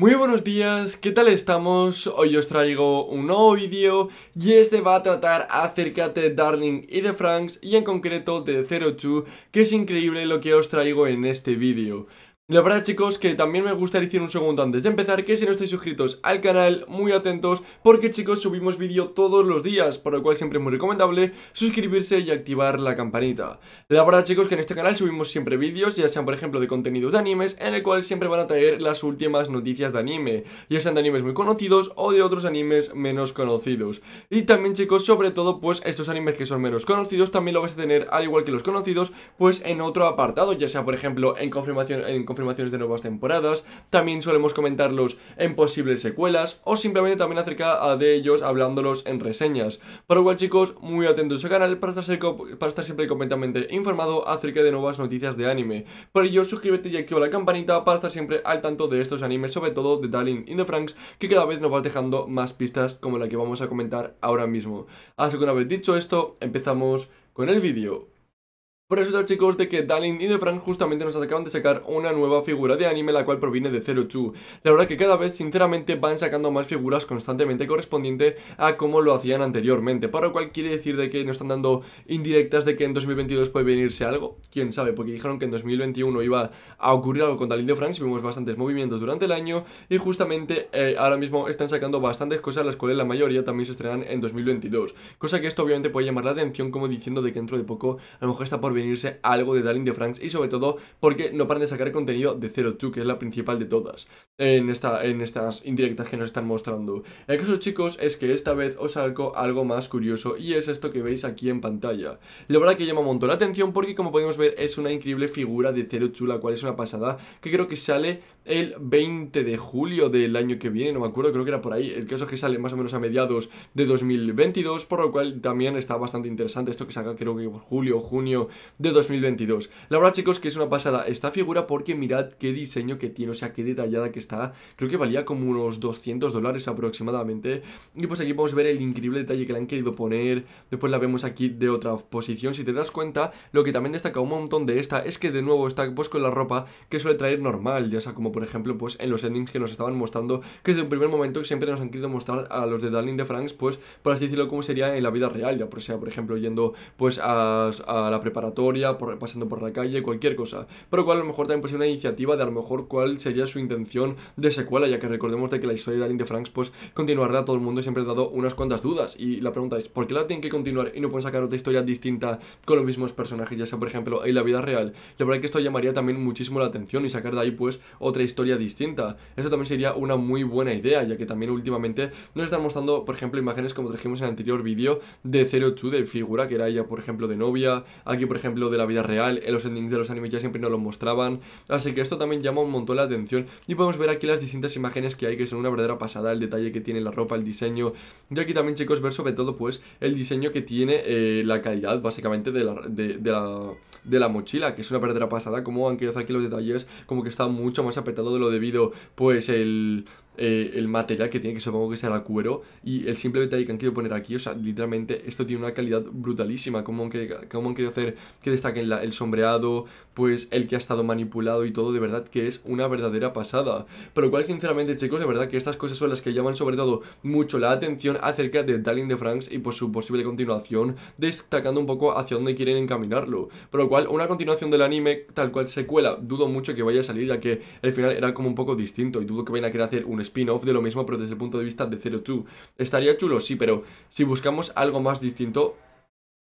Muy buenos días, ¿qué tal estamos? Hoy os traigo un nuevo vídeo y este va a tratar acerca de Darling y de Franks y en concreto de Zero Two, que es increíble lo que os traigo en este vídeo. La verdad chicos que también me gustaría decir un segundo antes de empezar que si no estáis suscritos al canal, muy atentos porque chicos subimos vídeo todos los días, por lo cual siempre es muy recomendable suscribirse y activar la campanita. La verdad chicos que en este canal subimos siempre vídeos, ya sean por ejemplo de contenidos de animes, en el cual siempre van a traer las últimas noticias de anime, ya sean de animes muy conocidos o de otros animes menos conocidos. Y también chicos, sobre todo pues estos animes que son menos conocidos también lo vais a tener al igual que los conocidos pues en otro apartado, ya sea por ejemplo en confirmación en confirmación de nuevas temporadas, también solemos comentarlos en posibles secuelas o simplemente también acerca de ellos hablándolos en reseñas. Por lo cual chicos, muy atentos al canal para estar, siempre completamente informado acerca de nuevas noticias de anime. Por ello, suscríbete y activa la campanita para estar siempre al tanto de estos animes, sobre todo de Darling in the Franks, que cada vez nos va dejando más pistas como la que vamos a comentar ahora mismo. Así que una vez dicho esto, empezamos con el vídeo. Resulta chicos de que Dalin y frank justamente nos acaban de sacar una nueva figura de anime la cual proviene de Zero Two. La verdad que cada vez sinceramente van sacando más figuras constantemente correspondiente a como lo hacían anteriormente, para lo cual quiere decir de que nos están dando indirectas de que en 2022 puede venirse algo, quién sabe, porque dijeron que en 2021 iba a ocurrir algo con Dalin Defran, si vimos bastantes movimientos durante el año y justamente eh, ahora mismo están sacando bastantes cosas las cuales la mayoría también se estrenan en 2022, cosa que esto obviamente puede llamar la atención como diciendo de que dentro de poco a lo mejor está por venir venirse algo de Darling de Franks y sobre todo porque no paran de sacar contenido de Zero Two, que es la principal de todas en, esta, en estas indirectas que nos están mostrando. El caso chicos es que esta vez os salgo algo más curioso y es esto que veis aquí en pantalla. La verdad que llama un montón la atención porque como podemos ver es una increíble figura de cero chula cual es una pasada que creo que sale el 20 de julio del año que viene, no me acuerdo, creo que era por ahí. El caso es que sale más o menos a mediados de 2022, por lo cual también está bastante interesante esto que salga creo que julio o junio de 2022. La verdad chicos que es una pasada esta figura porque mirad qué diseño que tiene, o sea, qué detallada que está creo que valía como unos 200 dólares aproximadamente. Y pues aquí podemos ver el increíble detalle que le han querido poner, después la vemos aquí de otra posición. Si te das cuenta, lo que también destaca un montón de esta es que de nuevo está pues con la ropa que suele traer normal, ya sea como por ejemplo pues en los endings que nos estaban mostrando, que desde el primer momento siempre nos han querido mostrar a los de Darling de Franks, pues por así decirlo, como sería en la vida real, ya por sea por ejemplo yendo pues a, la preparatoria, pasando por la calle, cualquier cosa. Pero cual a lo mejor también puede una iniciativa de a lo mejor cuál sería su intención de secuela, ya que recordemos de que la historia de Alien de Franks pues continuará, todo el mundo siempre ha dado unas cuantas dudas y la pregunta es, ¿por qué la tienen que continuar y no pueden sacar otra historia distinta con los mismos personajes, ya sea por ejemplo en la vida real? La verdad es que esto llamaría también muchísimo la atención y sacar de ahí pues otra historia distinta. Esto también sería una muy buena idea, ya que también últimamente nos están mostrando, por ejemplo, imágenes como trajimos en el anterior vídeo de Zero Two de figura, que era ella, por ejemplo, de novia, aquí, por ejemplo, de la vida real, en los endings de los animes ya siempre nos lo mostraban, así que esto también llama un montón la atención y podemos ver aquí las distintas imágenes que hay, que son una verdadera pasada, el detalle que tiene la ropa, el diseño. Y aquí también, chicos, ver sobre todo, pues, el diseño que tiene eh, la calidad, básicamente, de la, de, de la de la mochila, que es una verdadera pasada, como han querido hacer aquí los detalles, como que está mucho más apretado de lo debido, pues el, eh, el material que tiene, que supongo que sea será cuero, y el simple detalle que han querido poner aquí, o sea, literalmente esto tiene una calidad brutalísima, como han, querido, como han hacer que destaquen el sombreado, pues el que ha estado manipulado y todo, de verdad que es una verdadera pasada. pero cual, sinceramente, chicos, de verdad que estas cosas son las que llaman sobre todo mucho la atención acerca de Darling de Franks y por su posible continuación, destacando un poco hacia dónde quieren encaminarlo. pero una continuación del anime, tal cual secuela, dudo mucho que vaya a salir, ya que el final era como un poco distinto y dudo que vayan a querer hacer un spin-off de lo mismo, pero desde el punto de vista de Zero Two. Estaría chulo, sí, pero si buscamos algo más distinto,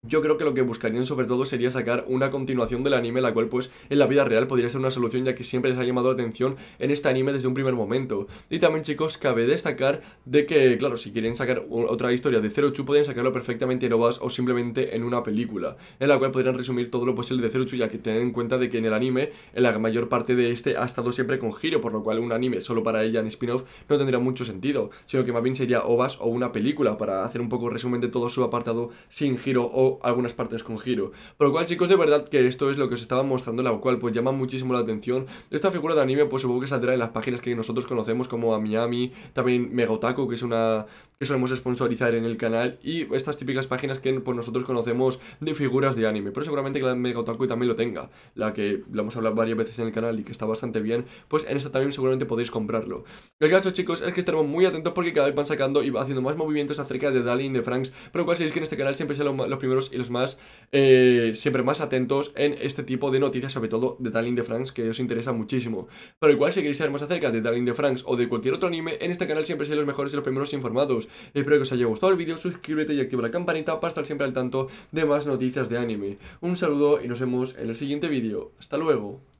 yo creo que lo que buscarían sobre todo sería sacar una continuación del anime, la cual pues en la vida real podría ser una solución ya que siempre les ha llamado la atención en este anime desde un primer momento. Y también chicos, cabe destacar de que, claro, si quieren sacar otra historia de Zero pueden sacarlo perfectamente en OVAs o simplemente en una película, en la cual podrían resumir todo lo posible de Zero ya que tienen en cuenta de que en el anime, en la mayor parte de este ha estado siempre con giro, por lo cual un anime solo para ella en spin-off no tendría mucho sentido, sino que más bien sería OVAs o una película para hacer un poco resumen de todo su apartado sin giro o algunas partes con giro. Por lo cual, chicos, de verdad que esto es lo que os estaba mostrando, la cual pues llama muchísimo la atención. Esta figura de anime, pues supongo que saldrá en las páginas que nosotros conocemos como a Miami, también Megotaku, que es una que solemos sponsorizar en el canal y estas típicas páginas que pues, nosotros conocemos de figuras de anime, pero seguramente que la de Megotaku también lo tenga, la que la hemos hablado varias veces en el canal y que está bastante bien, pues en esta también seguramente podéis comprarlo. El caso chicos es que estaremos muy atentos porque cada vez van sacando y va haciendo más movimientos acerca de Dali de Franks, pero cual sabéis que en este canal siempre son los primeros y los más eh, siempre más atentos en este tipo de noticias, sobre todo de Darling de Franks, que os interesa muchísimo. Pero igual, si queréis saber más acerca de Darling de Franks o de cualquier otro anime, en este canal siempre sois los mejores y los primeros informados. Espero que os haya gustado el vídeo, suscríbete y activa la campanita para estar siempre al tanto de más noticias de anime. Un saludo y nos vemos en el siguiente vídeo. ¡Hasta luego!